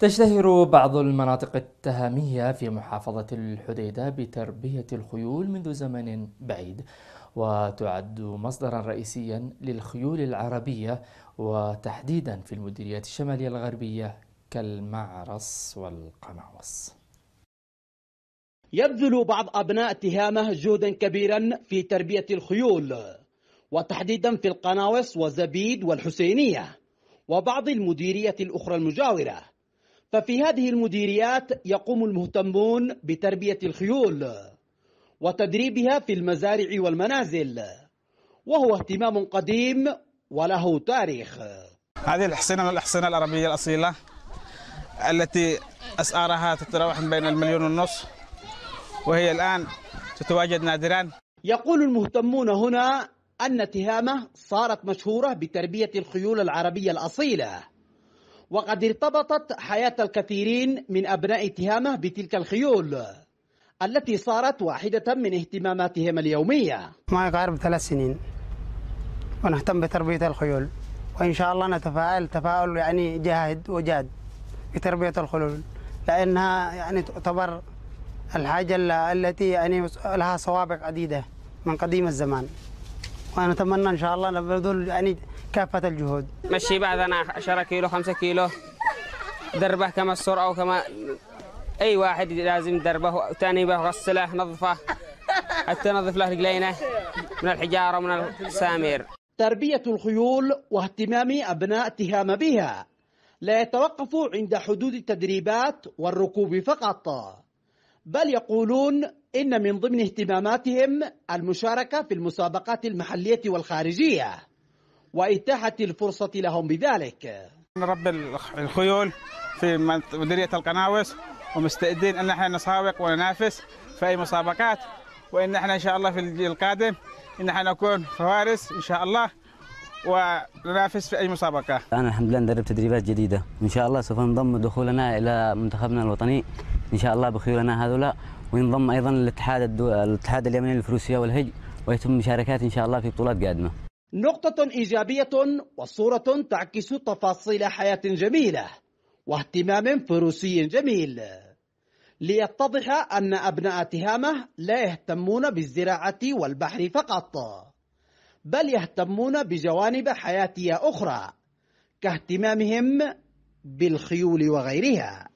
تشتهر بعض المناطق التهامية في محافظة الحديدة بتربية الخيول منذ زمن بعيد وتعد مصدرا رئيسيا للخيول العربية وتحديدا في المديريات الشمالية الغربية كالمعرس والقناوس يبذل بعض أبناء تهامة جهدا كبيرا في تربية الخيول وتحديدا في القناوس وزبيد والحسينية وبعض المديرية الأخرى المجاورة ففي هذه المديريات يقوم المهتمون بتربية الخيول وتدريبها في المزارع والمنازل وهو اهتمام قديم وله تاريخ هذه الحصينة من الأحصنة العربية الأصيلة التي أسعارها تتراوح بين المليون والنص وهي الآن تتواجد نادرا يقول المهتمون هنا أن تهامة صارت مشهورة بتربية الخيول العربية الأصيلة وقد ارتبطت حياة الكثيرين من أبناء تهامة بتلك الخيول التي صارت واحدة من اهتماماتهم اليومية معي قارب ثلاث سنين ونهتم بتربية الخيول وإن شاء الله نتفائل تفاؤل يعني جاهد وجاد بتربية الخيول لأنها يعني تعتبر الحاجة التي يعني لها سوابق عديدة من قديم الزمان ونتمنى إن شاء الله نبذل يعني كافة الجهود مشي بعد أنا 10 كيلو 5 كيلو دربه كما السرعة وكما أي واحد لازم دربه ثاني غسله نظفه حتى نظف له رجلينه من الحجارة ومن السامير تربية الخيول واهتمام أبناء تهام بها لا يتوقف عند حدود التدريبات والركوب فقط بل يقولون إن من ضمن اهتماماتهم المشاركة في المسابقات المحلية والخارجية وإتاحة الفرصة لهم بذلك نربي الخيول في مديرية القناوس ومستعدين أن احنا نسابق وننافس في أي مسابقات وإن احنا إن شاء الله في الجيل القادم إن احنا نكون فوارس إن شاء الله وننافس في أي مسابقة أنا الحمد لله ندرب تدريبات جديدة وإن شاء الله سوف نضم دخولنا إلى منتخبنا الوطني إن شاء الله بخيولنا هذولا وينضم أيضا الاتحاد الاتحاد اليمني للفروسية والهج ويتم مشاركات إن شاء الله في بطولات قادمة نقطة إيجابية وصورة تعكس تفاصيل حياة جميلة واهتمام فروسي جميل ليتضح أن أبناء تهامة لا يهتمون بالزراعة والبحر فقط بل يهتمون بجوانب حياتية أخرى كاهتمامهم بالخيول وغيرها